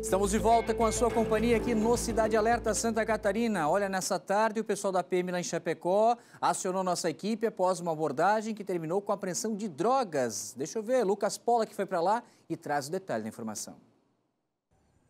Estamos de volta com a sua companhia aqui no Cidade Alerta Santa Catarina. Olha, nessa tarde o pessoal da PM lá em Chapecó acionou nossa equipe após uma abordagem que terminou com a apreensão de drogas. Deixa eu ver, Lucas Pola que foi para lá e traz o detalhe da informação.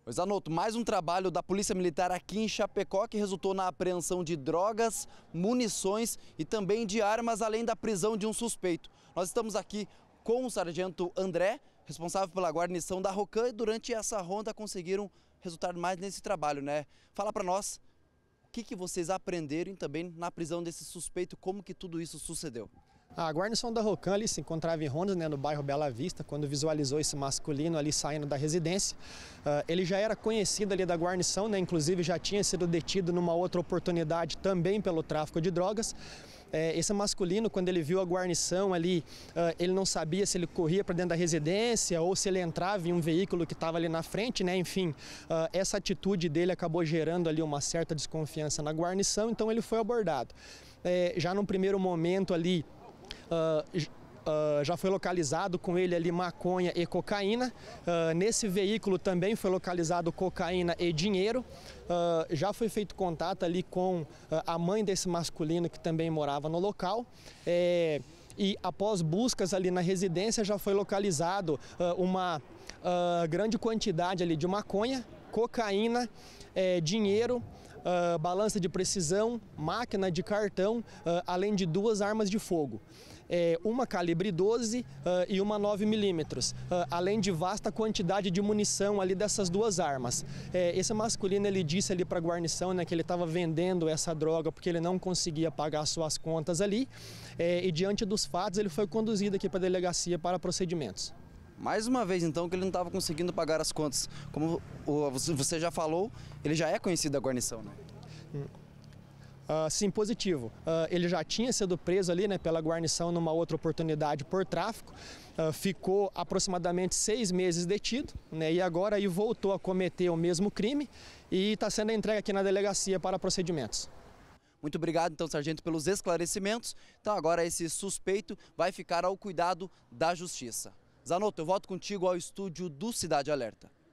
Pois anoto, mais um trabalho da Polícia Militar aqui em Chapecó que resultou na apreensão de drogas, munições e também de armas, além da prisão de um suspeito. Nós estamos aqui com o Sargento André, responsável pela guarnição da Rocan, e durante essa ronda conseguiram resultar mais nesse trabalho, né? Fala para nós o que, que vocês aprenderam e também na prisão desse suspeito, como que tudo isso sucedeu. A ah, guarnição da Rocan ali se encontrava em Rondas, né, no bairro Bela Vista, quando visualizou esse masculino ali saindo da residência. Uh, ele já era conhecido ali da guarnição, né, inclusive já tinha sido detido numa outra oportunidade também pelo tráfico de drogas eh, esse masculino, quando ele viu a guarnição ali, ah, ele não sabia se ele corria para dentro da residência ou se ele entrava em um veículo que estava ali na frente, né? Enfim, essa atitude dele acabou gerando ali uma certa desconfiança na guarnição, então ele foi abordado. Eh, já num primeiro momento ali, Uh, já foi localizado com ele ali maconha e cocaína. Uh, nesse veículo também foi localizado cocaína e dinheiro. Uh, já foi feito contato ali com a mãe desse masculino que também morava no local. É, e após buscas ali na residência já foi localizado uma grande quantidade ali de maconha, cocaína, é, dinheiro, uh, balança de precisão, máquina de cartão, uh, além de duas armas de fogo. É, uma calibre 12 uh, ah, e uma 9 milímetros, além de vasta quantidade de munição ali dessas duas armas. É, esse masculino ele disse ali para a guarnição né, que ele estava vendendo essa droga porque ele não conseguia pagar suas contas ali. É, e diante dos fatos ele foi conduzido aqui para a delegacia para procedimentos. Mais uma vez, então, que ele não estava conseguindo pagar as contas. Como você já falou, ele já é conhecido da guarnição, né? Uh, sim, positivo. Uh, ele já tinha sido preso ali né, pela guarnição numa outra oportunidade por tráfico, uh, ficou aproximadamente seis meses detido né, e agora aí voltou a cometer o mesmo crime e está sendo entregue aqui na delegacia para procedimentos. Muito obrigado, então, sargento, pelos esclarecimentos. Então, agora esse suspeito vai ficar ao cuidado da justiça. Zanotto, eu volto contigo ao estúdio do Cidade Alerta.